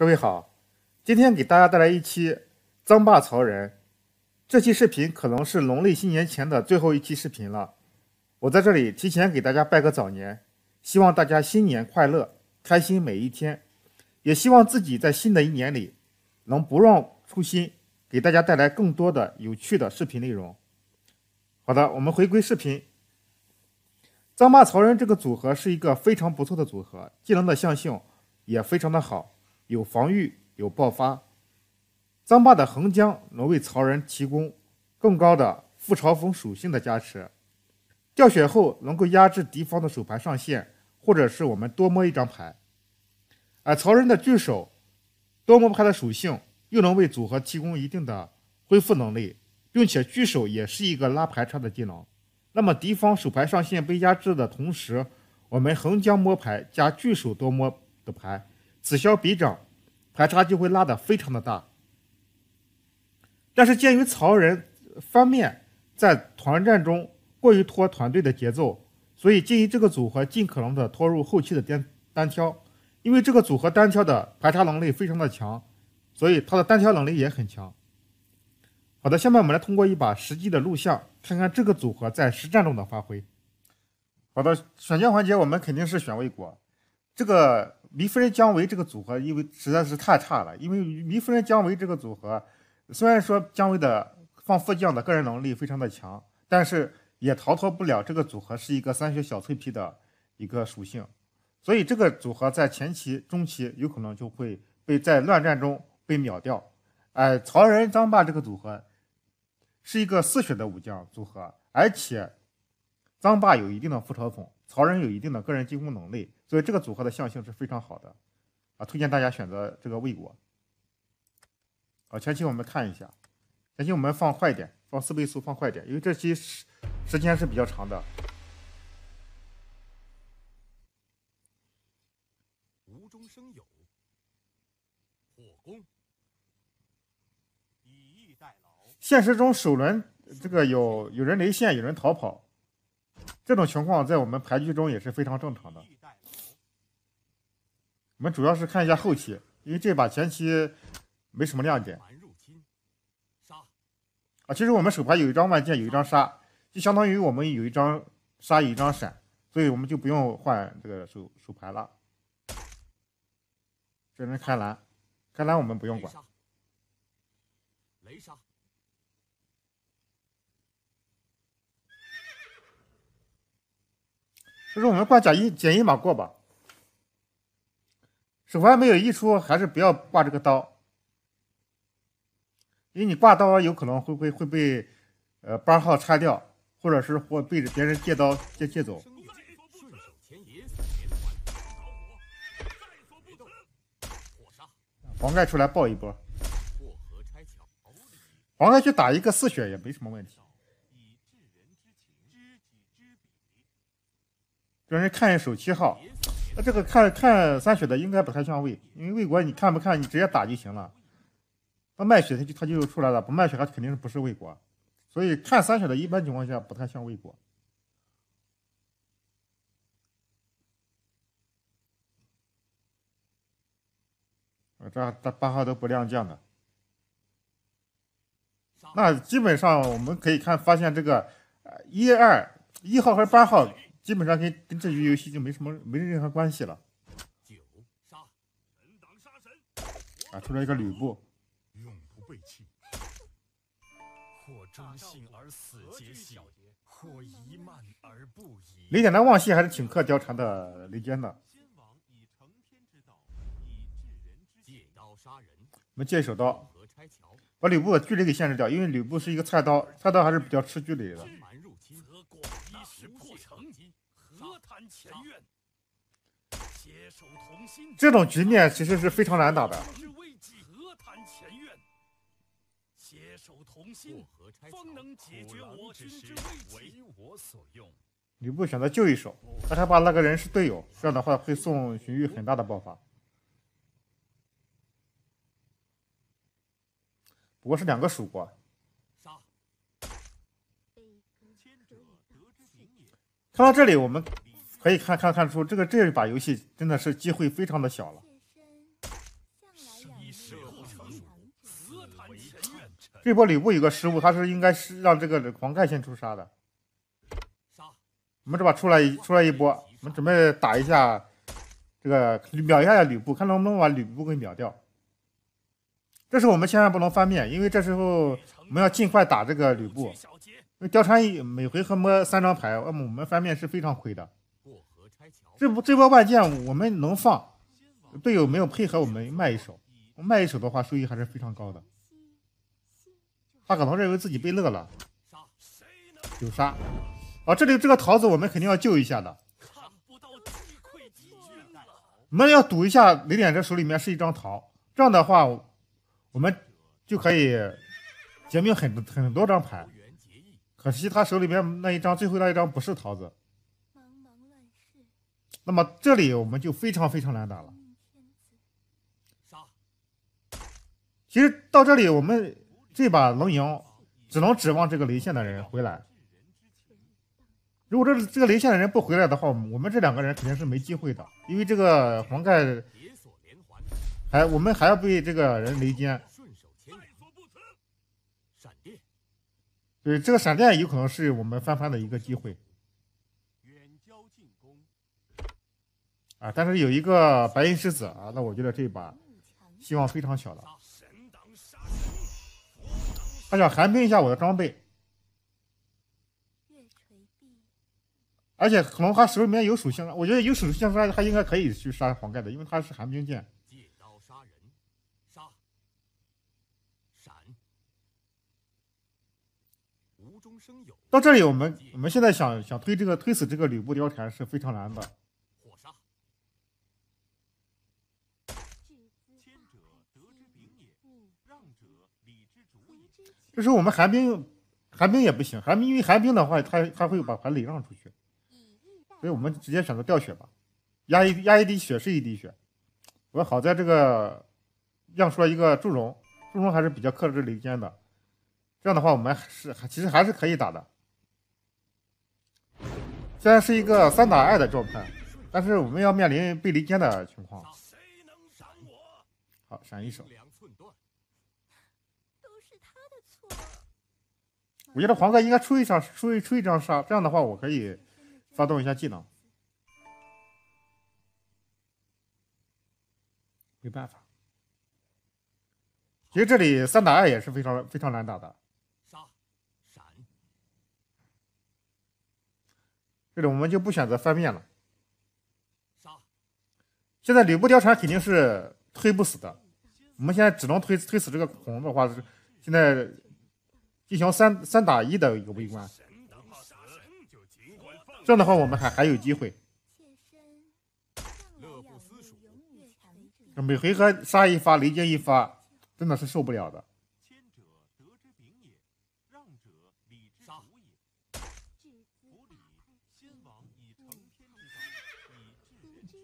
各位好，今天给大家带来一期“脏霸曹仁”。这期视频可能是农历新年前的最后一期视频了。我在这里提前给大家拜个早年，希望大家新年快乐，开心每一天，也希望自己在新的一年里能不忘初心，给大家带来更多的有趣的视频内容。好的，我们回归视频，“脏霸曹仁”这个组合是一个非常不错的组合，技能的相性也非常的好。有防御，有爆发。张霸的横江能为曹仁提供更高的覆巢讽属性的加持，掉血后能够压制敌方的手牌上限，或者是我们多摸一张牌。而曹仁的聚手多摸牌的属性又能为组合提供一定的恢复能力，并且聚手也是一个拉牌差的技能。那么敌方手牌上限被压制的同时，我们横江摸牌加聚手多摸的牌，此消彼长。排差就会拉得非常的大，但是鉴于曹仁方面在团战中过于拖团队的节奏，所以建议这个组合尽可能的拖入后期的单单挑，因为这个组合单挑的排差能力非常的强，所以他的单挑能力也很强。好的，下面我们来通过一把实际的录像，看看这个组合在实战中的发挥。好的，选将环节我们肯定是选魏国，这个。糜夫人姜维这个组合，因为实在是太差了。因为糜夫人姜维这个组合，虽然说姜维的放副将的个人能力非常的强，但是也逃脱不了这个组合是一个三血小脆皮的一个属性，所以这个组合在前期中期有可能就会被在乱战中被秒掉。哎，曹仁张霸这个组合是一个四血的武将组合，而且张霸有一定的复仇风。曹仁有一定的个人进攻能力，所以这个组合的象性是非常好的，啊，推荐大家选择这个魏国。好，前期我们看一下，前期我们放快点，放四倍速，放快点，因为这期时时间是比较长的。无中生有，火攻，以逸待劳。现实中首轮这个有有人离线，有人逃跑。这种情况在我们牌局中也是非常正常的。我们主要是看一下后期，因为这把前期没什么亮点。啊，其实我们手牌有一张万箭，有一张杀，就相当于我们有一张杀，有一张闪，所以我们就不用换这个手手牌了。这边开蓝，开蓝我们不用管。雷杀。就是我们挂甲一减一马过吧，手环没有溢出，还是不要挂这个刀，因为你挂刀有可能会会会被，呃八号拆掉，或者是或被别人借刀借借走。顺手牵连环杀黄盖出来爆一波。黄盖去打一个四血也没什么问题。让人看一手七号，那这个看看三血的应该不太像魏，因为魏国你看不看，你直接打就行了。他卖血他就他就出来了，不卖血他肯定是不是魏国，所以看三血的一般情况下不太像魏国。呃，这这八号都不亮将的，那基本上我们可以看发现这个一二一号和八号。基本上跟跟这局游戏就没什么没任何关系了。九杀，神挡杀神啊！出来一个吕布，永不背弃。或忠信而死节兮，或遗慢而不疑。李典的忘戏还是挺克貂蝉的，离间呢。借刀杀人，我们借一手刀把吕布的距离给限制掉，因为吕布是一个菜刀，菜刀还是比较吃距离的。何谈前院？携手同心。这种局面其实是非常难打的。何谈前院？携手同心，方能解决我军之危为我所用。吕布选择救一手，但他怕那个人是队友，这样的话会送荀彧很大的爆发。不过，是两个蜀国。看到这里，我们可以看看看出，这个这一把游戏真的是机会非常的小了。这波吕布有个失误，他是应该是让这个黄盖先出杀的。杀，我们这把出来一出来一波，我们准备打一下这个秒一下吕布，看能不能把吕布给秒掉。这时候我们千万不能翻面，因为这时候我们要尽快打这个吕布。貂蝉每回合摸三张牌，那么我们翻面是非常亏的。这波这波万箭我们能放，队友没有配合我们卖一手，卖一手的话收益还是非常高的。他可能认为自己被乐了，九有杀，啊，这里这个桃子我们肯定要救一下的。看不到溃我们要赌一下雷点这手里面是一张桃，这样的话我们就可以截命很很多张牌。可惜他手里面那一张，最后那一张不是桃子。茫茫乱世。那么这里我们就非常非常难打了。杀。其实到这里我们这把能赢，只能指望这个离线的人回来。如果这这个离线的人不回来的话，我们这两个人肯定是没机会的，因为这个黄盖还我们还要被这个人离间。这个闪电有可能是我们翻盘的一个机会，远交近攻啊！但是有一个白银狮子啊，那我觉得这把希望非常小了。他想寒冰一下我的装备，而且可能他手里面有属性，我觉得有属性他他应该可以去杀黄盖的，因为他是寒冰剑。到这里，我们我们现在想想推这个推死这个吕布貂蝉是非常难的。这时候我们寒冰，寒冰也不行，寒冰因为寒冰的话，他他会把牌礼让出去，所以我们直接选择掉血吧，压一压一滴血是一滴血。我好在这个让出了一个祝融，祝融还是比较克制李谦的。这样的话，我们是其实还是可以打的。现在是一个三打二的状态，但是我们要面临被离间的情况。好，闪一手。我觉得黄哥应该出一场，出一出一张杀，这样的话我可以发动一下技能。没办法。其实这里三打二也是非常非常难打的。我们就不选择翻面了。杀！现在吕布貂蝉肯定是推不死的，我们现在只能推推死这个红的话是现在进行三三打一的一个微观。这样的话我们还还有机会。每回合杀一发雷剑一发，真的是受不了的。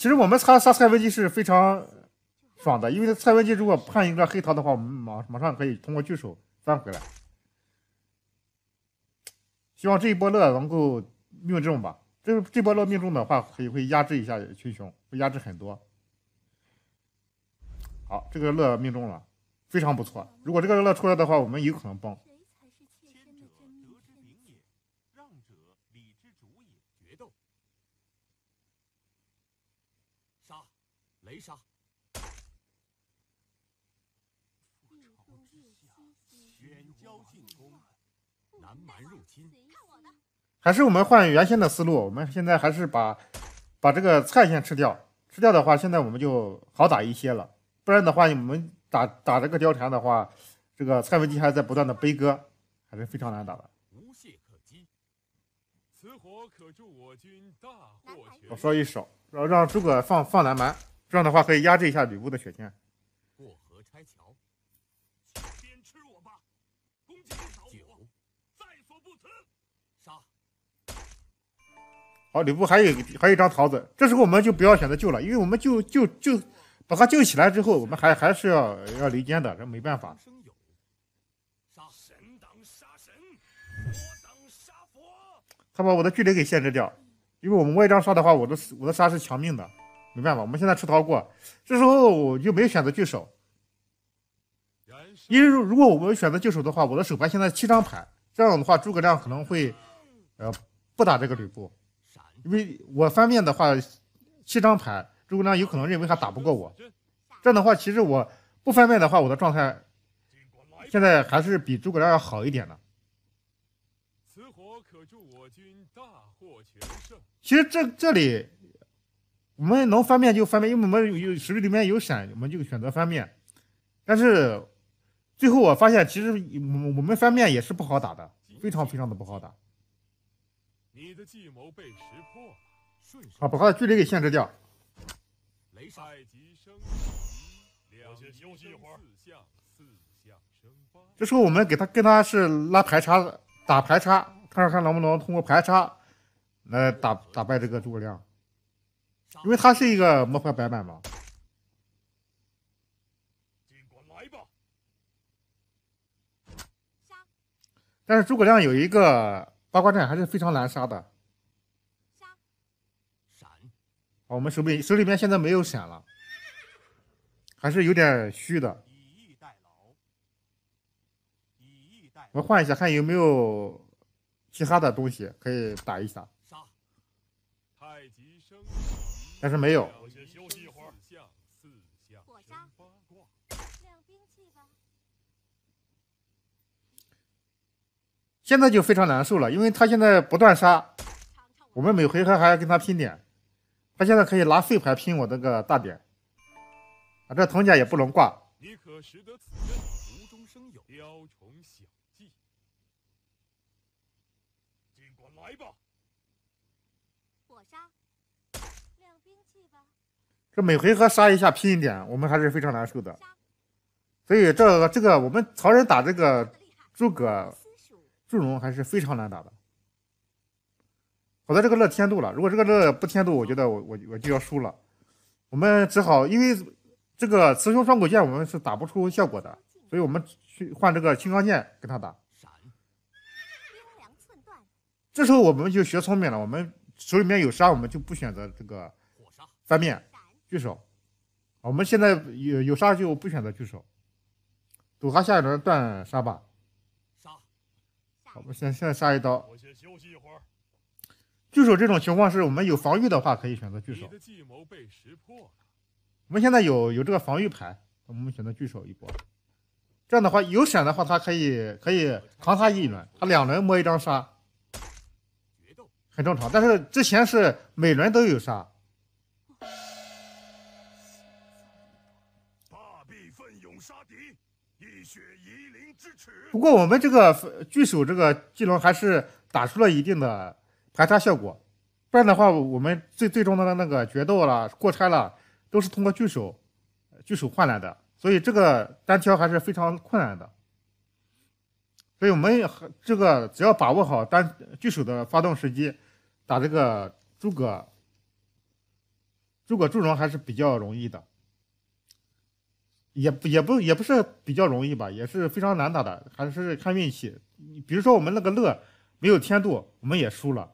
其实我们擦杀蔡文姬是非常爽的，因为蔡文姬如果判一个黑桃的话，我们马马上可以通过聚手翻回来。希望这一波乐能够命中吧，这这波乐命中的话，可以会压制一下群雄，会压制很多。好，这个乐命中了，非常不错。如果这个乐出来的话，我们有可能崩。没杀。还是我们换原先的思路，我们现在还是把把这个菜先吃掉。吃掉的话，现在我们就好打一些了。不然的话，你们打打这个貂蝉的话，这个蔡文姬还在不断的悲歌，还是非常难打的。无懈可击。此火可助我军大获全胜。我说一首，让让诸葛放放南蛮。这样的话可以压制一下吕布的血线。过河拆桥，先吃我吧！攻击最少在所不辞。杀！好，吕布还有还有一张桃子，这时候我们就不要选择救了，因为我们救救救把他救起来之后，我们还还是要要离间的这没办法。杀神挡杀神，佛挡杀佛。他把我的距离给限制掉，因为我们外张杀的话，我的我的杀是强命的。没办法，我们现在出逃过，这时候我就没有选择拒手，因为如果我们选择拒手的话，我的手牌现在七张牌，这样的话诸葛亮可能会，呃，不打这个吕布，因为我翻面的话七张牌，诸葛亮有可能认为他打不过我，这样的话其实我不翻面的话，我的状态现在还是比诸葛亮要好一点的。此火可助我军大获全胜。其实这这里。我们能翻面就翻面，因为我们有有实力里面有闪，我们就选择翻面。但是最后我发现，其实我我们翻面也是不好打的，非常非常的不好打。你的计谋被识破了。啊，把他的距离给限制掉。雷杀。吉极生两儿。四象，四象生八。这时候我们给他跟他是拉排插，打排插，看看能不能通过排插来打打败这个诸葛亮。因为它是一个魔法白板嘛。尽管来吧。但是诸葛亮有一个八卦阵还是非常难杀的。杀。闪。我们手边手里面现在没有闪了，还是有点虚的。我换一下，看有没有其他的东西可以打一下。杀。太极生。但是没有，先休息一会儿。现在就非常难受了，因为他现在不断杀，我们每回合还要跟他拼点。他现在可以拿废牌拼我这个大点，啊，这铜甲也不能挂。你可识得此人无中生有，雕虫小技，尽管来吧。火杀。这每回合杀一下，拼一点，我们还是非常难受的。所以这个这个，我们曹仁打这个诸葛、祝融还是非常难打的。好在这个乐天度了，如果这个乐不天度，我觉得我我我就要输了。我们只好因为这个雌雄双股剑我们是打不出效果的，所以我们去换这个青钢剑跟他打。这时候我们就学聪明了，我们手里面有杀，我们就不选择这个。单面，聚手，我们现在有有杀就不选择聚手，赌他下一轮断杀吧。杀，我们先先杀一刀。我先休息一会儿。聚手这种情况是我们有防御的话可以选择聚手。你的计谋被识破。我们现在有有这个防御牌，我们选择聚手一波。这样的话，有闪的话他可以可以扛他一轮，他两轮摸一张杀，很正常。但是之前是每轮都有杀。不过我们这个巨手这个技能还是打出了一定的排他效果，不然的话，我们最最终的那个决斗啦、过拆啦，都是通过巨手、巨手换来的，所以这个单挑还是非常困难的。所以我们这个只要把握好单巨手的发动时机，打这个诸葛、诸葛祝融还是比较容易的。也不也不也不是比较容易吧，也是非常难打的，还是看运气。比如说我们那个乐没有天度，我们也输了。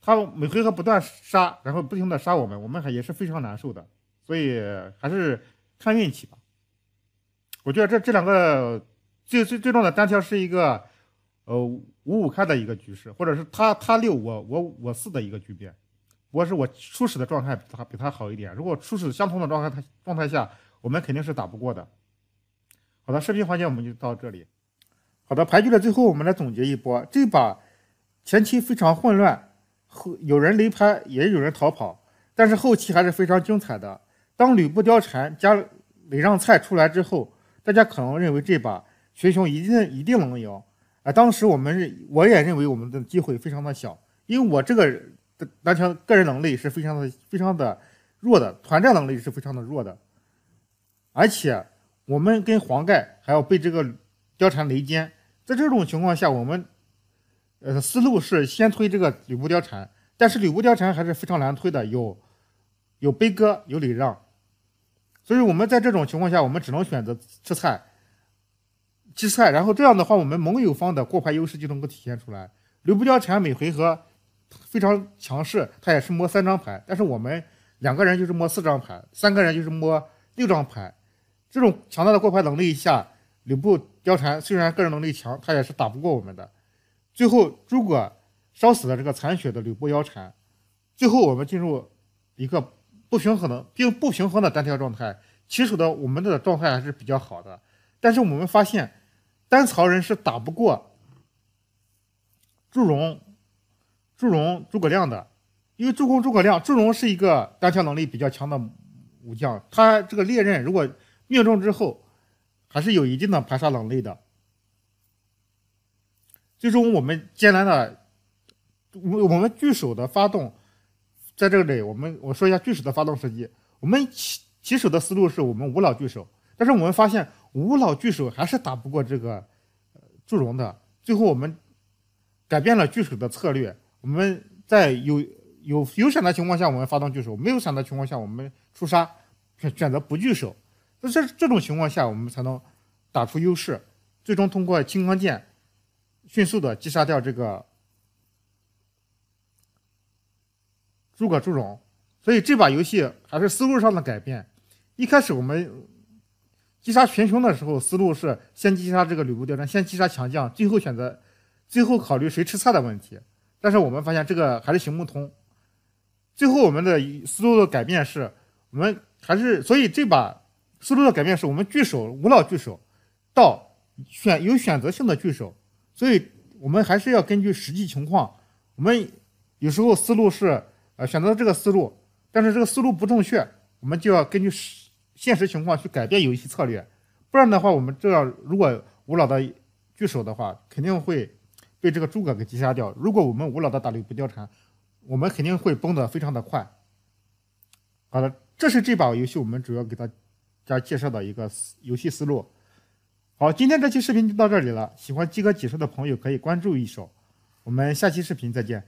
他每回合不断杀，然后不停的杀我们，我们还也是非常难受的。所以还是看运气吧。我觉得这这两个最最最重要的单挑是一个呃五五开的一个局势，或者是他他六我我我四的一个局面。我是我初始的状态比他比他好一点。如果初始相同的状态态状态下。我们肯定是打不过的。好的，视频环节我们就到这里。好的，排局的最后，我们来总结一波。这把前期非常混乱，后有人离拍，也有人逃跑，但是后期还是非常精彩的。当吕布、貂蝉加李让菜出来之后，大家可能认为这把学雄一定一定能赢。啊，当时我们认我也认为我们的机会非常的小，因为我这个单枪个人能力是非常的非常的弱的，团战能力是非常的弱的。而且我们跟黄盖还要被这个貂蝉雷奸，在这种情况下，我们呃思路是先推这个吕布貂蝉，但是吕布貂蝉还是非常难推的，有有悲歌，有礼让，所以我们在这种情况下，我们只能选择吃菜，吃菜，然后这样的话，我们盟友方的过牌优势就能够体现出来。吕布貂蝉每回合非常强势，他也是摸三张牌，但是我们两个人就是摸四张牌，三个人就是摸六张牌。这种强大的过牌能力下，吕布、貂蝉虽然个人能力强，他也是打不过我们的。最后，诸葛烧死了这个残血的吕布、貂蝉。最后，我们进入一个不平衡的并不平衡的单挑状态。起初的我们的状态还是比较好的，但是我们发现，单曹人是打不过祝融、祝融、诸葛亮的，因为祝公诸葛亮、祝融是一个单挑能力比较强的武将，他这个猎刃如果。命中之后，还是有一定的排杀能力的。最终我们艰难的，我我们聚手的发动，在这里我们我说一下聚手的发动时机。我们起起手的思路是我们无脑聚手，但是我们发现无脑聚手还是打不过这个祝融的。最后我们改变了聚手的策略，我们在有有有闪的情况下我们发动聚手，没有闪的情况下我们出杀，选择不聚手。那这种情况下，我们才能打出优势，最终通过青钢剑迅速的击杀掉这个诸葛朱荣。所以这把游戏还是思路上的改变。一开始我们击杀群雄的时候，思路是先击杀这个吕布貂蝉，先击杀强将，最后选择最后考虑谁吃菜的问题。但是我们发现这个还是行不通。最后我们的思路的改变是，我们还是所以这把。思路的改变是我们聚首无脑聚首，到选有选择性的聚首，所以我们还是要根据实际情况。我们有时候思路是呃选择这个思路，但是这个思路不正确，我们就要根据现实情况去改变游戏策略。不然的话，我们这样如果无脑的聚首的话，肯定会被这个诸葛给击杀掉。如果我们无脑的打吕布、貂蝉，我们肯定会崩得非常的快。好了，这是这把游戏我们主要给它。加介绍的一个游戏思路。好，今天这期视频就到这里了。喜欢鸡哥解说的朋友可以关注一手，我们下期视频再见。